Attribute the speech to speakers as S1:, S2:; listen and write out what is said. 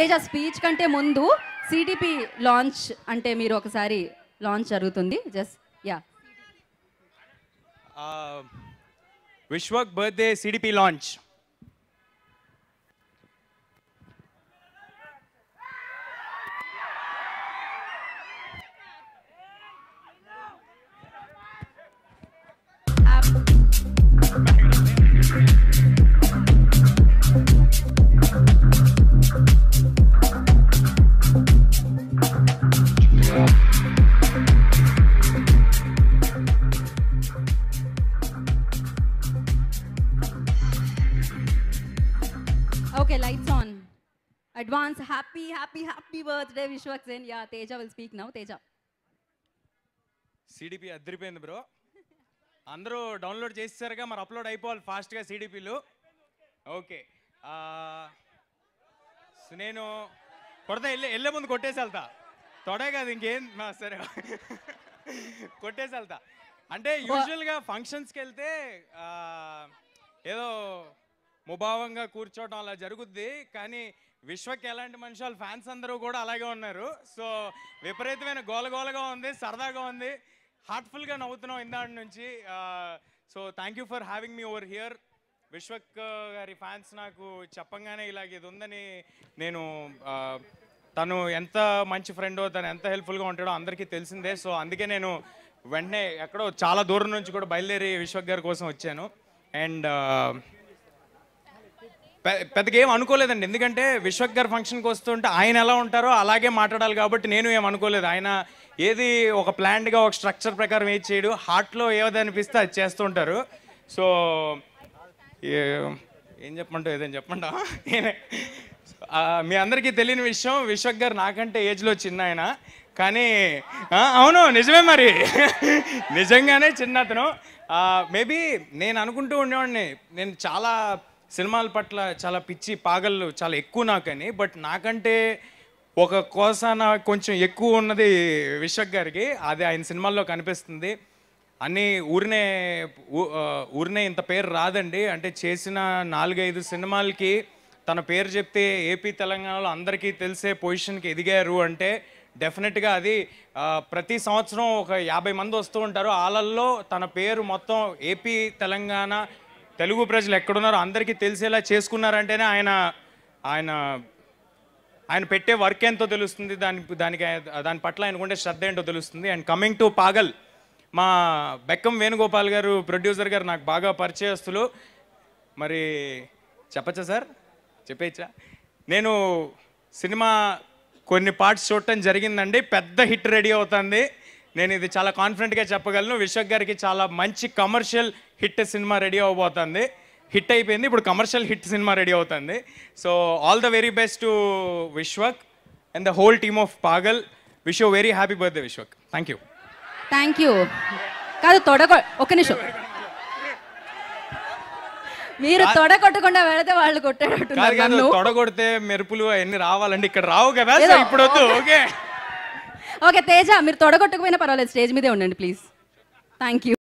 S1: Teja speech కంటే ముందు CDP launch అంటే మీరు ఒకసారి లాంచ్ జరుగుతుంది just yeah
S2: Vishwak birthday CDP launch
S1: Okay, lights on. Advance happy happy happy birthday, Vishwak Sen. Yeah, Teja will speak now Teja.
S2: CDP అద్దరిపోయింది bro అందరూ download చేసేసారుగా మరి అప్లోడ్ అయిపోవాలి ఫాస్ట్గా సిడిపిలు ఓకే నేను కొడతా వెళ్ళే వెళ్ళే ముందు కొట్టేసి వెళ్తా తొడే కాదు ఇంకేం సరే కొట్టేసి వెళ్తా అంటే యూజువల్గా ఫంక్షన్స్కి వెళ్తే ఏదో ముభావంగా కూర్చోవడం అలా జరుగుద్ది కానీ విశ్వకి ఎలాంటి మనిషి ఫ్యాన్స్ అందరూ కూడా అలాగే ఉన్నారు సో విపరీతమైన గోలగోలగా ఉంది సరదాగా ఉంది హార్ట్ఫుల్గా నవ్వుతున్నాం ఇందాడి నుంచి so thank you for having me over here Vishwak గారి ఫ్యాన్స్ నాకు చెప్పంగానే ఇలాగ ఇది ఉందని నేను తను ఎంత మంచి ఫ్రెండో తను ఎంత హెల్ప్ఫుల్గా ఉంటాడో అందరికీ తెలిసిందే సో అందుకే నేను వెంటనే ఎక్కడో చాలా దూరం నుంచి కూడా బయలుదేరి విశ్వక్ గారి కోసం వచ్చాను అండ్ పెద్దగా ఏం అనుకోలేదండి ఎందుకంటే విశ్వగర్ ఫంక్షన్కి వస్తుంటే ఆయన ఎలా ఉంటారో అలాగే మాట్లాడాలి కాబట్టి నేను ఏం అనుకోలేదు ఆయన ఏది ఒక ప్లాన్డ్గా ఒక స్ట్రక్చర్ ప్రకారం ఏది చేయడు హార్ట్లో ఏదో అనిపిస్తే అది చేస్తుంటారు సో ఏం చెప్పమంటావు ఏదని చెప్పండా మీ అందరికీ తెలియని విషయం విశ్వక్ గారు నాకంటే ఏజ్లో చిన్న ఆయన కానీ అవును నిజమే మరి నిజంగానే చిన్న అతను మేబీ నేను అనుకుంటూ ఉండేవాడిని నేను చాలా సినిమాల పట్ల చాలా పిచ్చి పాగళ్ళు చాలా ఎక్కువ నాకని బట్ నాకంటే ఒక కోసాన కొంచెం ఎక్కువ ఉన్నది విశ్వక్ గారికి అది ఆయన సినిమాల్లో కనిపిస్తుంది అన్ని ఊరినే ఊరినే ఇంత పేరు రాదండి అంటే చేసిన నాలుగైదు సినిమాలకి తన పేరు చెప్తే ఏపీ తెలంగాణలో అందరికీ తెలిసే పొజిషన్కి ఎదిగారు అంటే డెఫినెట్గా అది ప్రతి సంవత్సరం ఒక యాభై మంది వస్తూ ఉంటారు వాళ్ళల్లో తన పేరు మొత్తం ఏపీ తెలంగాణ తెలుగు ప్రజలు ఎక్కడున్నారో అందరికీ తెలిసేలా చేసుకున్నారంటేనే ఆయన ఆయన ఆయన పెట్టే వర్క్ ఎంతో తెలుస్తుంది దాని దానికి దాని పట్ల ఉండే శ్రద్ధ ఏంటో తెలుస్తుంది అండ్ కమింగ్ టు పాగల్ మా బెక్కం వేణుగోపాల్ గారు ప్రొడ్యూసర్ గారు నాకు బాగా పరిచయస్తులు మరి చెప్పచ్చా సార్ చెప్పేచ్చా నేను సినిమా కొన్ని పార్ట్స్ చూడటం జరిగిందండి పెద్ద హిట్ రెడీ అవుతుంది నేను ఇది చాలా కాన్ఫిడెంట్గా చెప్పగలను విశ్వక్ గారికి చాలా మంచి కమర్షియల్ హిట్ సినిమా రెడీ అవబోతుంది హిట్ అయిపోయింది ఇప్పుడు కమర్షియల్ హిట్ సినిమా రెడీ అవుతుంది so all the very best to Vishwak and the whole team of Paagal wish you very happy birthday Vishwak thank you
S1: thank you కాదు తొడగ ఒక నిమిషం మీరు తొడ కొట్టకుండా వెళితే వాళ్ళు కొట్టేటట్టు
S2: తొడగొడితే మెరుపులు అవన్నీ రావాలండి ఇక్కడ రావు కదా ఇప్పుడు వద్దు ఓకే
S1: ఓకే తేజ మీరు తొడగొట్టకపోయినా పర్వాలేదు స్టేజ్ మీదే ఉండండి ప్లీజ్ థ్యాంక్ యూ